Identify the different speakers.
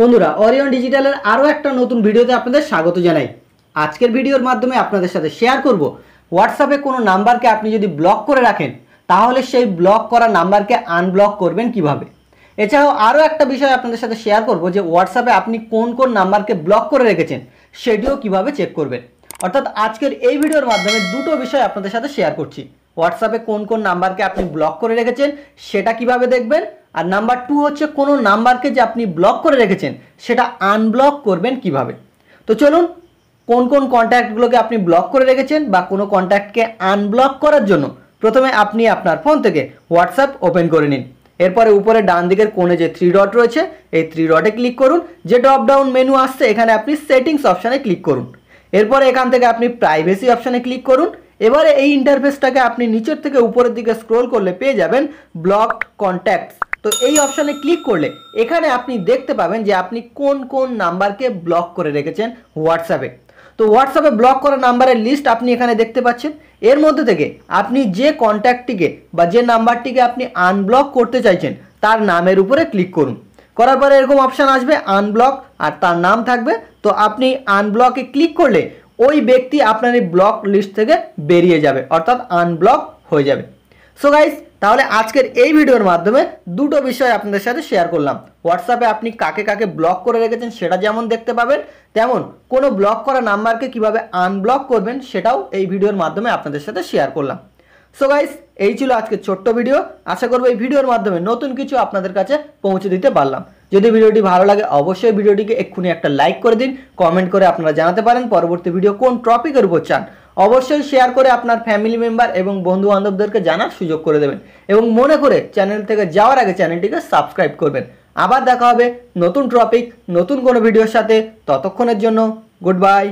Speaker 1: বন্ধুরা অরিয়ন ডিজিটালের আরও একটা নতুন ভিডিওতে আপনাদের স্বাগত জানাই আজকের ভিডিওর মাধ্যমে আপনাদের সাথে শেয়ার করব হোয়াটসঅ্যাপে কোনো নাম্বারকে আপনি যদি ব্লক করে রাখেন তাহলে সেই ব্লক করা নাম্বারকে আনব্লক করবেন কিভাবে। এছাড়াও আরও একটা বিষয় আপনাদের সাথে শেয়ার করব যে হোয়াটসঅ্যাপে আপনি কোন কোন নাম্বারকে ব্লক করে রেখেছেন সেটিও কিভাবে চেক করবেন অর্থাৎ আজকের এই ভিডিওর মাধ্যমে দুটো বিষয় আপনাদের সাথে শেয়ার করছি হোয়াটসঅ্যাপে কোন কোন নাম্বারকে আপনি ব্লক করে রেখেছেন সেটা কিভাবে দেখবেন আর নাম্বার টু হচ্ছে কোনো নাম্বারকে যে আপনি ব্লক করে রেখেছেন সেটা আনব্লক করবেন কিভাবে তো চলুন কোন কোন কন্ট্যাক্টগুলোকে আপনি ব্লক করে রেখেছেন বা কোনো কন্ট্যাক্টকে আনব্লক করার জন্য প্রথমে আপনি আপনার ফোন থেকে হোয়াটসঅ্যাপ ওপেন করে নিন এরপরে উপরে ডান দিকের কোণে যে থ্রি ডট রয়েছে এই থ্রি ডটে ক্লিক করুন যে ড্রপ ডাউন মেনু আসছে এখানে আপনি সেটিংস অপশানে ক্লিক করুন এরপরে এখান থেকে আপনি প্রাইভেসি অপশানে ক্লিক করুন এবারে এই ইন্টারফেসটাকে আপনি নিচের থেকে উপরের দিকে স্ক্রোল করলে পেয়ে যাবেন ব্লক কন্ট্যাক্টস তো এই অপশানে ক্লিক করলে এখানে আপনি দেখতে পাবেন যে আপনি কোন কোন নাম্বারকে ব্লক করে রেখেছেন হোয়াটসঅ্যাপে তো হোয়াটসঅ্যাপে ব্লক করা নাম্বারের লিস্ট আপনি এখানে দেখতে পাচ্ছেন এর মধ্যে থেকে আপনি যে কন্ট্যাক্টটিকে বা যে নাম্বারটিকে আপনি আনব্লক করতে চাইছেন তার নামের উপরে ক্লিক করুন করার পরে এরকম অপশান আসবে আনব্লক আর তার নাম থাকবে তো আপনি আনব্লকে ক্লিক করলে ওই ব্যক্তি আপনার এই ব্লক লিস্ট থেকে বেরিয়ে যাবে অর্থাৎ আনব্লক হয়ে যাবে সো গাইস তাহলে আজকের এই ভিডিওর মাধ্যমে দুটো বিষয় আপনাদের সাথে শেয়ার করলাম হোয়াটসঅ্যাপে আপনি কাকে কাকে ব্লক করে রেখেছেন সেটা যেমন দেখতে পাবেন তেমন কোনো ব্লক করা নাম্বারকে কিভাবে আনব্লক করবেন সেটাও এই ভিডিওর মাধ্যমে আপনাদের সাথে শেয়ার করলাম সো গাইস এই ছিল আজকের ছোট্ট ভিডিও আশা করবো এই ভিডিওর মাধ্যমে নতুন কিছু আপনাদের কাছে পৌঁছে দিতে পারলাম যদি ভিডিওটি ভালো লাগে অবশ্যই ভিডিওটিকে এক্ষুনি একটা লাইক করে দিন কমেন্ট করে আপনারা জানাতে পারেন পরবর্তী ভিডিও কোন টপিকের উপর চান অবশ্যই শেয়ার করে আপনার ফ্যামিলি মেম্বার এবং বন্ধু বান্ধবদেরকে জানার সুযোগ করে দেবেন এবং মনে করে চ্যানেল থেকে যাওয়ার আগে চ্যানেলটিকে সাবস্ক্রাইব করবেন আবার দেখা হবে নতুন টপিক নতুন কোনো ভিডিওর সাথে ততক্ষণের জন্য গুড বাই